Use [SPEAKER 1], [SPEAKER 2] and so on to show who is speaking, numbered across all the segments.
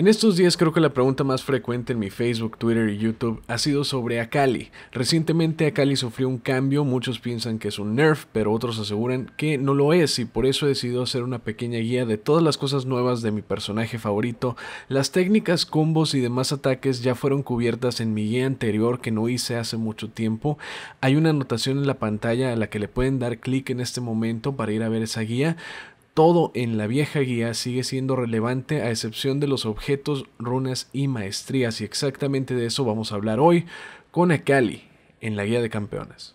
[SPEAKER 1] En estos días creo que la pregunta más frecuente en mi Facebook, Twitter y YouTube ha sido sobre Akali. Recientemente Akali sufrió un cambio, muchos piensan que es un nerf, pero otros aseguran que no lo es y por eso he decidido hacer una pequeña guía de todas las cosas nuevas de mi personaje favorito. Las técnicas, combos y demás ataques ya fueron cubiertas en mi guía anterior que no hice hace mucho tiempo. Hay una anotación en la pantalla a la que le pueden dar clic en este momento para ir a ver esa guía todo en la vieja guía sigue siendo relevante a excepción de los objetos, runas y maestrías, y exactamente de eso vamos a hablar hoy con Akali en la guía de campeones.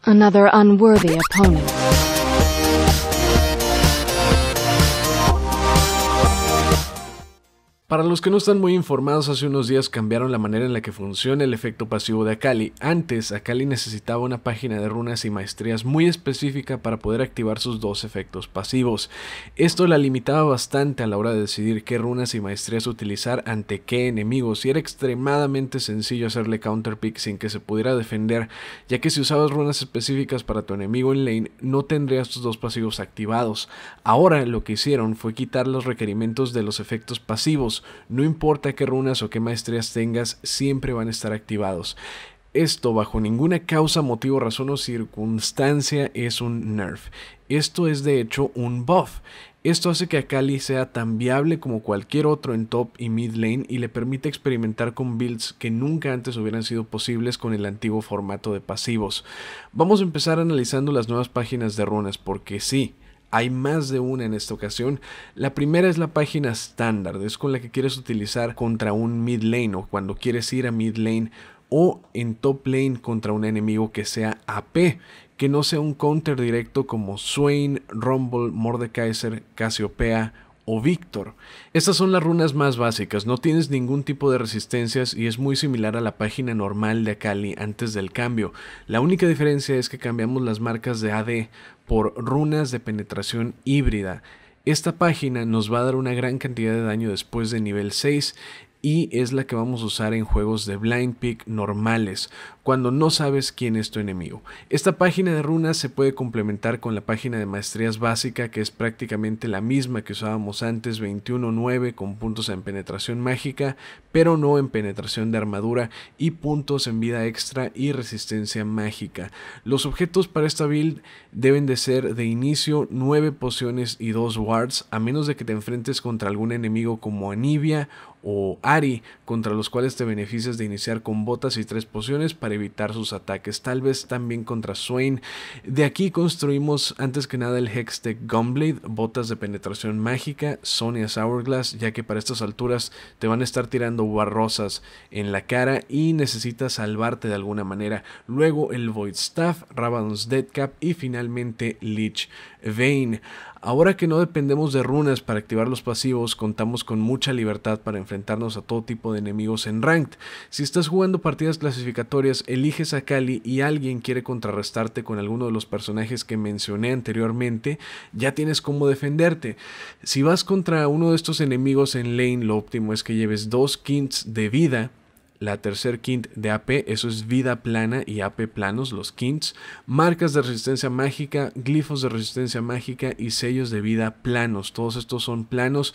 [SPEAKER 1] Para los que no están muy informados, hace unos días cambiaron la manera en la que funciona el efecto pasivo de Akali. Antes, Akali necesitaba una página de runas y maestrías muy específica para poder activar sus dos efectos pasivos. Esto la limitaba bastante a la hora de decidir qué runas y maestrías utilizar ante qué enemigos y era extremadamente sencillo hacerle counterpick sin que se pudiera defender, ya que si usabas runas específicas para tu enemigo en lane no tendrías tus dos pasivos activados. Ahora lo que hicieron fue quitar los requerimientos de los efectos pasivos no importa qué runas o qué maestrías tengas, siempre van a estar activados. Esto bajo ninguna causa, motivo, razón o circunstancia es un nerf. Esto es de hecho un buff. Esto hace que Akali sea tan viable como cualquier otro en top y mid lane y le permite experimentar con builds que nunca antes hubieran sido posibles con el antiguo formato de pasivos. Vamos a empezar analizando las nuevas páginas de runas porque sí, hay más de una en esta ocasión. La primera es la página estándar, es con la que quieres utilizar contra un mid lane o cuando quieres ir a mid lane o en top lane contra un enemigo que sea AP, que no sea un counter directo como Swain, Rumble, Mordekaiser, Casiopea o Víctor. Estas son las runas más básicas, no tienes ningún tipo de resistencias y es muy similar a la página normal de Akali antes del cambio. La única diferencia es que cambiamos las marcas de AD por runas de penetración híbrida. Esta página nos va a dar una gran cantidad de daño después de nivel 6 y es la que vamos a usar en juegos de blind pick normales, cuando no sabes quién es tu enemigo. Esta página de runas se puede complementar con la página de maestrías básica, que es prácticamente la misma que usábamos antes, 21-9 con puntos en penetración mágica, pero no en penetración de armadura y puntos en vida extra y resistencia mágica. Los objetos para esta build deben de ser de inicio 9 pociones y 2 wards, a menos de que te enfrentes contra algún enemigo como Anivia o Ari, contra los cuales te beneficias de iniciar con botas y tres pociones para evitar sus ataques, tal vez también contra Swain. De aquí construimos antes que nada el Hextech Gunblade, botas de penetración mágica, Sonia's Hourglass, ya que para estas alturas te van a estar tirando barrosas en la cara y necesitas salvarte de alguna manera. Luego el Void Staff, Rabadon's Deadcap y finalmente Lich Vein. Ahora que no dependemos de runas para activar los pasivos, contamos con mucha libertad para enfrentar a todo tipo de enemigos en ranked. Si estás jugando partidas clasificatorias, eliges a Kali y alguien quiere contrarrestarte con alguno de los personajes que mencioné anteriormente, ya tienes cómo defenderte. Si vas contra uno de estos enemigos en lane, lo óptimo es que lleves dos kints de vida la tercer quint de AP, eso es vida plana y AP planos, los quints, marcas de resistencia mágica, glifos de resistencia mágica y sellos de vida planos. Todos estos son planos.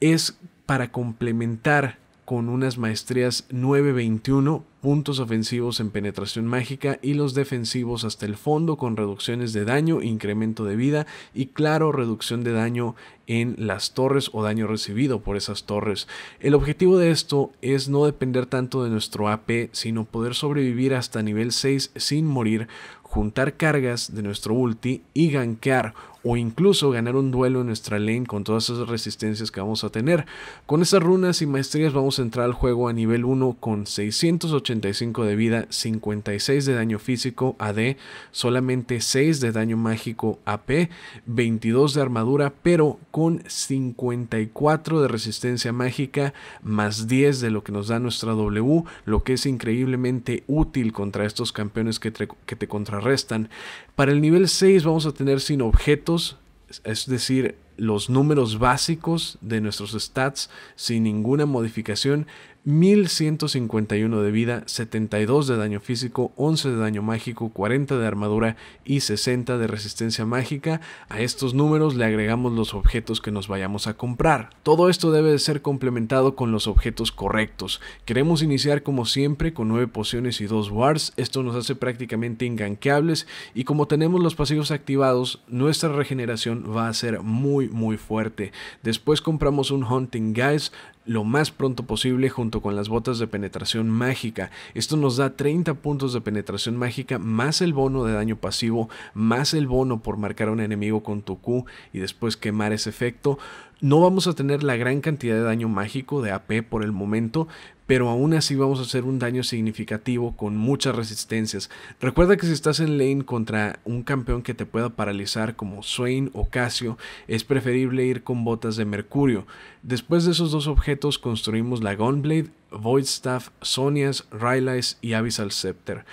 [SPEAKER 1] Es para complementar con unas maestrías 921 puntos ofensivos en penetración mágica y los defensivos hasta el fondo con reducciones de daño, incremento de vida y claro reducción de daño en las torres o daño recibido por esas torres. El objetivo de esto es no depender tanto de nuestro AP, sino poder sobrevivir hasta nivel 6 sin morir, juntar cargas de nuestro ulti y gankear o incluso ganar un duelo en nuestra lane con todas esas resistencias que vamos a tener. Con esas runas y maestrías vamos a entrar al juego a nivel 1 con 680 85 de vida, 56 de daño físico AD, solamente 6 de daño mágico AP, 22 de armadura, pero con 54 de resistencia mágica, más 10 de lo que nos da nuestra W, lo que es increíblemente útil contra estos campeones que que te contrarrestan. Para el nivel 6 vamos a tener sin objetos, es decir, los números básicos de nuestros stats sin ninguna modificación, 1151 de vida, 72 de daño físico, 11 de daño mágico, 40 de armadura y 60 de resistencia mágica. A estos números le agregamos los objetos que nos vayamos a comprar. Todo esto debe de ser complementado con los objetos correctos. Queremos iniciar como siempre con 9 pociones y 2 wards. Esto nos hace prácticamente inganqueables y como tenemos los pasivos activados, nuestra regeneración va a ser muy muy fuerte. Después compramos un Hunting Guys, lo más pronto posible junto con las botas de penetración mágica. Esto nos da 30 puntos de penetración mágica más el bono de daño pasivo, más el bono por marcar a un enemigo con tu Q y después quemar ese efecto. No vamos a tener la gran cantidad de daño mágico de AP por el momento, pero aún así vamos a hacer un daño significativo con muchas resistencias. Recuerda que si estás en lane contra un campeón que te pueda paralizar como Swain o Casio, es preferible ir con botas de Mercurio. Después de esos dos objetos construimos la Gunblade, Void Staff, Sonias, Rylai's y Abyssal Scepter.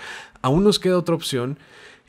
[SPEAKER 1] Aún nos queda otra opción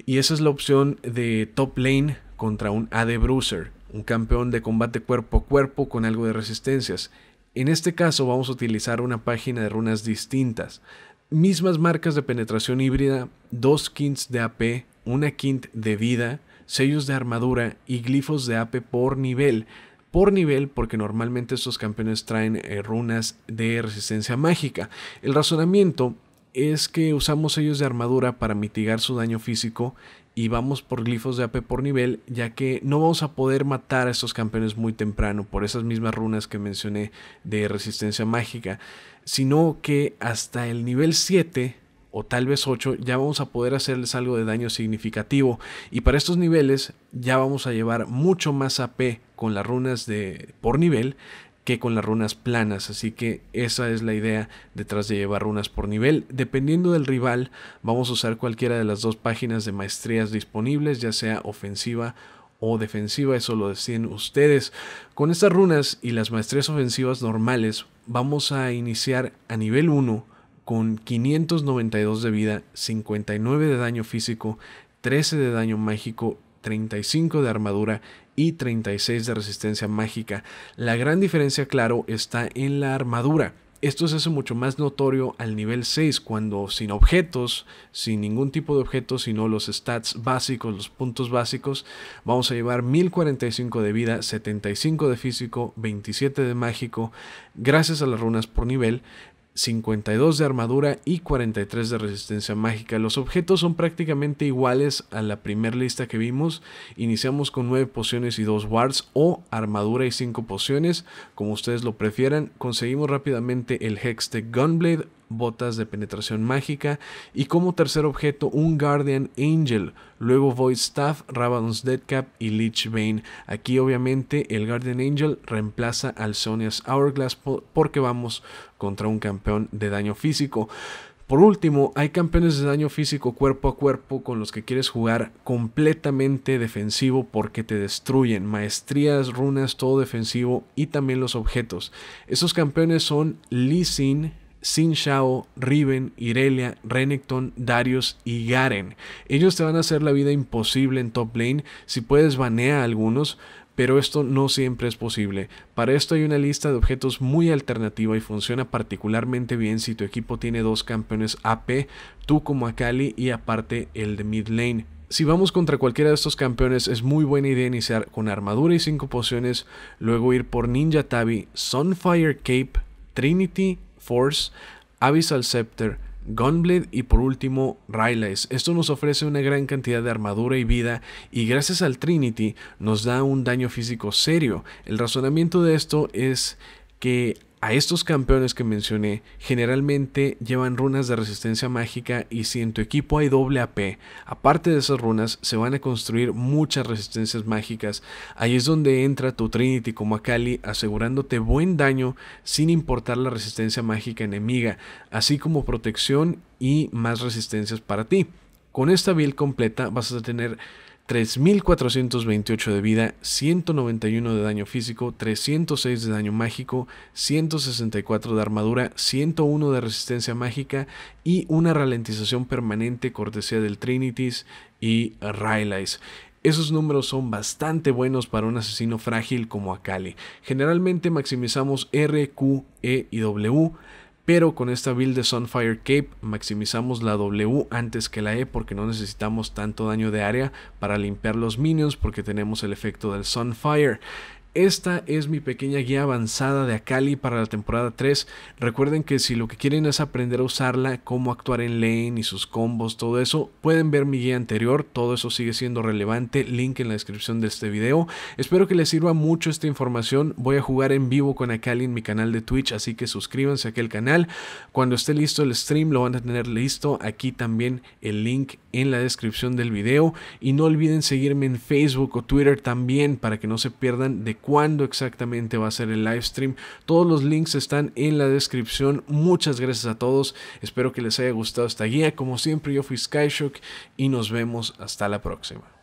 [SPEAKER 1] y esa es la opción de top lane contra un AD Bruiser un campeón de combate cuerpo a cuerpo con algo de resistencias. En este caso vamos a utilizar una página de runas distintas. Mismas marcas de penetración híbrida, dos kints de AP, una quint de vida, sellos de armadura y glifos de AP por nivel. Por nivel, porque normalmente estos campeones traen eh, runas de resistencia mágica. El razonamiento es que usamos ellos de armadura para mitigar su daño físico y vamos por glifos de AP por nivel, ya que no vamos a poder matar a estos campeones muy temprano por esas mismas runas que mencioné de resistencia mágica, sino que hasta el nivel 7 o tal vez 8 ya vamos a poder hacerles algo de daño significativo y para estos niveles ya vamos a llevar mucho más AP con las runas de por nivel que con las runas planas, así que esa es la idea detrás de llevar runas por nivel. Dependiendo del rival, vamos a usar cualquiera de las dos páginas de maestrías disponibles, ya sea ofensiva o defensiva, eso lo deciden ustedes. Con estas runas y las maestrías ofensivas normales, vamos a iniciar a nivel 1 con 592 de vida, 59 de daño físico, 13 de daño mágico, 35 de armadura y 36 de resistencia mágica. La gran diferencia, claro, está en la armadura. Esto se hace mucho más notorio al nivel 6, cuando sin objetos, sin ningún tipo de objetos, sino los stats básicos, los puntos básicos, vamos a llevar 1045 de vida, 75 de físico, 27 de mágico, gracias a las runas por nivel, 52 de armadura y 43 de resistencia mágica. Los objetos son prácticamente iguales a la primera lista que vimos. Iniciamos con 9 pociones y 2 wards o armadura y 5 pociones, como ustedes lo prefieran. Conseguimos rápidamente el Hex Gunblade botas de penetración mágica y como tercer objeto un Guardian Angel, luego Void Staff, Rabadon's Deadcap y Lich Bane. Aquí obviamente el Guardian Angel reemplaza al Sony's Hourglass porque vamos contra un campeón de daño físico. Por último, hay campeones de daño físico cuerpo a cuerpo con los que quieres jugar completamente defensivo porque te destruyen, maestrías, runas, todo defensivo y también los objetos. Esos campeones son Lee Xin Shao, Riven, Irelia, Renekton, Darius y Garen. Ellos te van a hacer la vida imposible en top lane. Si puedes, banear a algunos, pero esto no siempre es posible. Para esto hay una lista de objetos muy alternativa y funciona particularmente bien si tu equipo tiene dos campeones AP, tú como Akali y aparte el de mid lane. Si vamos contra cualquiera de estos campeones es muy buena idea iniciar con armadura y 5 pociones, luego ir por Ninja Tabi, Sunfire Cape, Trinity Force, Abyssal Scepter, Gunblade y por último Rylice. Esto nos ofrece una gran cantidad de armadura y vida y gracias al Trinity nos da un daño físico serio. El razonamiento de esto es que a estos campeones que mencioné generalmente llevan runas de resistencia mágica y si en tu equipo hay doble AP, aparte de esas runas se van a construir muchas resistencias mágicas. Ahí es donde entra tu Trinity como Akali asegurándote buen daño sin importar la resistencia mágica enemiga, así como protección y más resistencias para ti. Con esta build completa vas a tener 3.428 de vida, 191 de daño físico, 306 de daño mágico, 164 de armadura, 101 de resistencia mágica y una ralentización permanente cortesía del Trinities y Rylai's. Esos números son bastante buenos para un asesino frágil como Akali. Generalmente maximizamos R, Q, E y W pero con esta build de Sunfire Cape maximizamos la W antes que la E porque no necesitamos tanto daño de área para limpiar los minions porque tenemos el efecto del Sunfire. Esta es mi pequeña guía avanzada de Akali para la temporada 3. Recuerden que si lo que quieren es aprender a usarla, cómo actuar en lane y sus combos, todo eso, pueden ver mi guía anterior, todo eso sigue siendo relevante, link en la descripción de este video. Espero que les sirva mucho esta información, voy a jugar en vivo con Akali en mi canal de Twitch, así que suscríbanse a aquel canal. Cuando esté listo el stream lo van a tener listo, aquí también el link en la descripción del video. Y no olviden seguirme en Facebook o Twitter también para que no se pierdan de cuándo exactamente va a ser el live stream. Todos los links están en la descripción. Muchas gracias a todos. Espero que les haya gustado esta guía. Como siempre, yo fui Skyshock y nos vemos hasta la próxima.